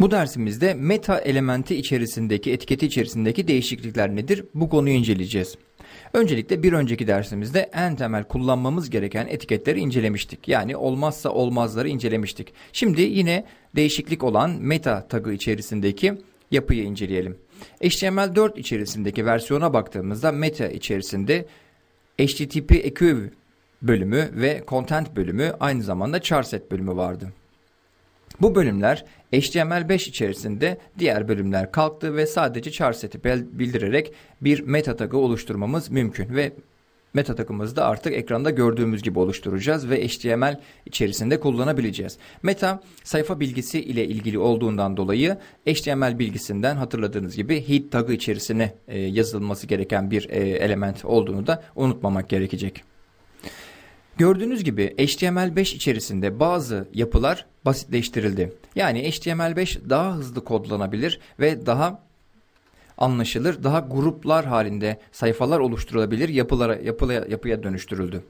Bu dersimizde meta elementi içerisindeki etiketi içerisindeki değişiklikler nedir? Bu konuyu inceleyeceğiz. Öncelikle bir önceki dersimizde en temel kullanmamız gereken etiketleri incelemiştik. Yani olmazsa olmazları incelemiştik. Şimdi yine değişiklik olan meta tagı içerisindeki yapıyı inceleyelim. HTML4 içerisindeki versiyona baktığımızda meta içerisinde HTTP equiv bölümü ve content bölümü aynı zamanda charset bölümü vardı. Bu bölümler HTML5 içerisinde diğer bölümler kalktı ve sadece char seti bildirerek bir meta tagı oluşturmamız mümkün ve meta tagımızı da artık ekranda gördüğümüz gibi oluşturacağız ve HTML içerisinde kullanabileceğiz. Meta sayfa bilgisi ile ilgili olduğundan dolayı HTML bilgisinden hatırladığınız gibi head tagı içerisine e, yazılması gereken bir e, element olduğunu da unutmamak gerekecek. Gördüğünüz gibi HTML5 içerisinde bazı yapılar basitleştirildi. Yani HTML5 daha hızlı kodlanabilir ve daha anlaşılır, daha gruplar halinde sayfalar oluşturulabilir yapılara, yapıya, yapıya dönüştürüldü.